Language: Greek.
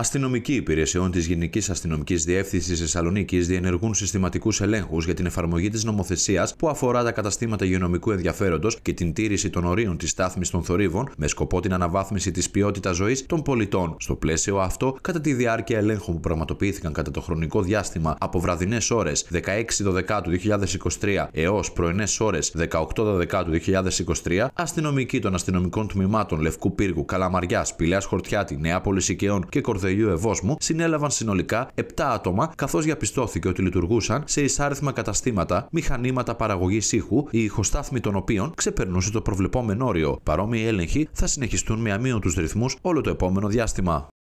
Αστυνομικοί υπηρεσιών της Γενικής Αστυνομικής Διεύθυνσης Θεσσαλονίκης διενεργούν συστηματικούς ελέγχους για την εφαρμογή της νομοθεσίας που αφορά τα καταστήματα υγειονομικού ενδιαφέροντος και την τήρηση των ορίων της στάθμης των θορύβων με σκοπό την αναβάθμιση της ποιότητας ζωής των πολιτών. Στο πλαίσιο αυτό, κατά τη διάρκεια ελέγχων που πραγματοποιήθηκαν κατά το χρονικό διάστημα από βραδινές ώρες 16-12 2023 έως πρωινές ώρες 18-12 του 2023, αστυνομικοί των αστυνομικών τμήματων Λευκού Πύργου, Καλαμαριά, Πηλέα Χορτιάτη, Νέα Πολυσικαίων και Κορδελίου μου συνέλαβαν συνολικά 7 άτομα, καθώς διαπιστώθηκε ότι λειτουργούσαν σε εισάριθμα καταστήματα, μηχανήματα παραγωγής ήχου, η ηχοστάθμη των οποίων ξεπερνούσε το προβλεπόμενο όριο. Παρόμοιοι έλεγχοι θα συνεχιστούν με αμύωτους ρυθμούς όλο το επόμενο διάστημα.